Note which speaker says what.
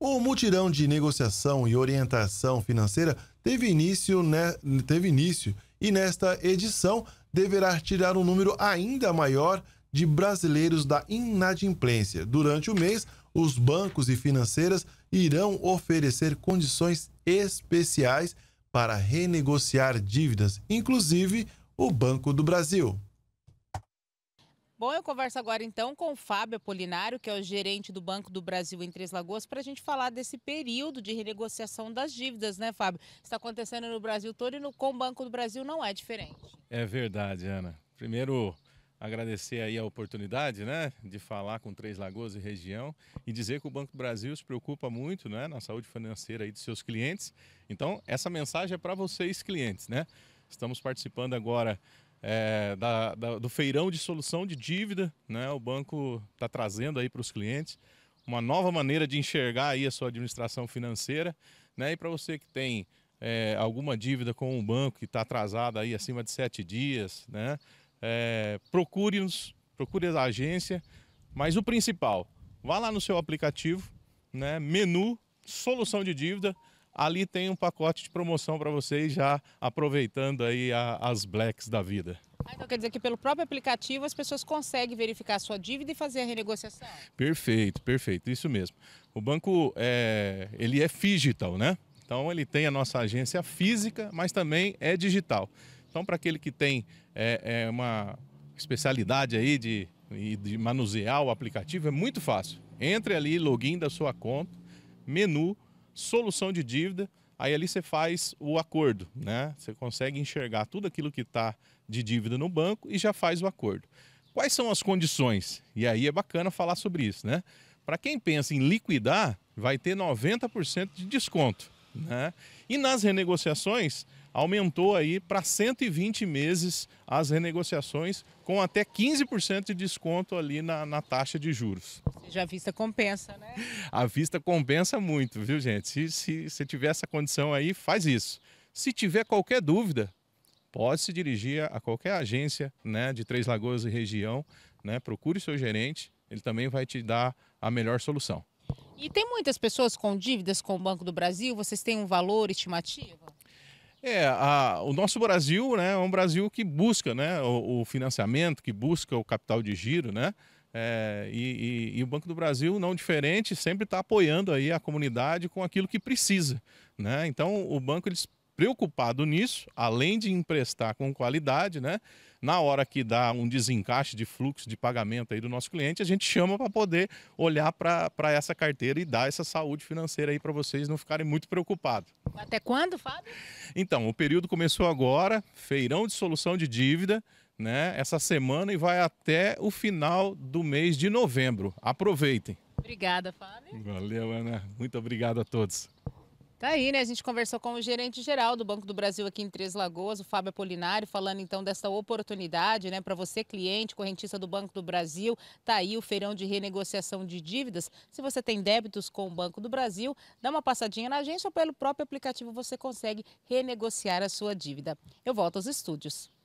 Speaker 1: O mutirão de negociação e orientação financeira teve início, né, teve início e nesta edição deverá tirar um número ainda maior de brasileiros da inadimplência. Durante o mês, os bancos e financeiras irão oferecer condições especiais para renegociar dívidas, inclusive o Banco do Brasil.
Speaker 2: Bom, eu converso agora então com o Fábio Apolinário, que é o gerente do Banco do Brasil em Três Lagoas, para a gente falar desse período de renegociação das dívidas, né, Fábio? Está acontecendo no Brasil todo e no, com o Banco do Brasil não é diferente.
Speaker 1: É verdade, Ana. Primeiro, agradecer aí a oportunidade, né, de falar com Três Lagoas e região e dizer que o Banco do Brasil se preocupa muito, né, na saúde financeira aí de seus clientes. Então, essa mensagem é para vocês, clientes, né? Estamos participando agora é, da, da, do feirão de solução de dívida, né? O banco está trazendo aí para os clientes uma nova maneira de enxergar aí a sua administração financeira, né? E para você que tem é, alguma dívida com um banco que está atrasada aí acima de sete dias, né? É, procure-nos, procure a agência, mas o principal, vá lá no seu aplicativo, né? Menu, solução de dívida ali tem um pacote de promoção para vocês já aproveitando aí a, as blacks da vida.
Speaker 2: Ah, então quer dizer que pelo próprio aplicativo as pessoas conseguem verificar a sua dívida e fazer a renegociação?
Speaker 1: Perfeito, perfeito, isso mesmo. O banco é, ele é digital, né? Então ele tem a nossa agência física, mas também é digital. Então para aquele que tem é, é uma especialidade aí de, de manusear o aplicativo é muito fácil. Entre ali, login da sua conta, menu solução de dívida, aí ali você faz o acordo, né? Você consegue enxergar tudo aquilo que está de dívida no banco e já faz o acordo. Quais são as condições? E aí é bacana falar sobre isso, né? Para quem pensa em liquidar, vai ter 90% de desconto. Né? E nas renegociações, aumentou aí para 120 meses as renegociações, com até 15% de desconto ali na, na taxa de juros.
Speaker 2: Já a vista compensa, né?
Speaker 1: A vista compensa muito, viu, gente? Se, se, se tiver essa condição aí, faz isso. Se tiver qualquer dúvida, pode se dirigir a qualquer agência né, de Três Lagoas e região, né, procure seu gerente, ele também vai te dar a melhor solução.
Speaker 2: E tem muitas pessoas com dívidas com o Banco do Brasil? Vocês têm um valor estimativo?
Speaker 1: É, a, o nosso Brasil né, é um Brasil que busca né, o, o financiamento, que busca o capital de giro, né? É, e, e, e, o Banco do Brasil, não diferente, sempre está apoiando aí a comunidade com aquilo que precisa. Né? Então, o banco eles preocupado nisso, além de emprestar com qualidade, né? Na hora que dá um desencaixe de fluxo de pagamento aí do nosso cliente, a gente chama para poder olhar para essa carteira e dar essa saúde financeira aí para vocês não ficarem muito preocupados.
Speaker 2: Até quando, Fábio?
Speaker 1: Então, o período começou agora, feirão de solução de dívida, né? Essa semana e vai até o final do mês de novembro. Aproveitem.
Speaker 2: Obrigada, Fábio.
Speaker 1: Valeu, Ana. Muito obrigado a todos.
Speaker 2: Tá aí, né? A gente conversou com o gerente geral do Banco do Brasil aqui em Três Lagoas, o Fábio Apolinário, falando então dessa oportunidade, né, para você cliente, correntista do Banco do Brasil, tá aí o feirão de renegociação de dívidas. Se você tem débitos com o Banco do Brasil, dá uma passadinha na agência ou pelo próprio aplicativo você consegue renegociar a sua dívida. Eu volto aos estúdios.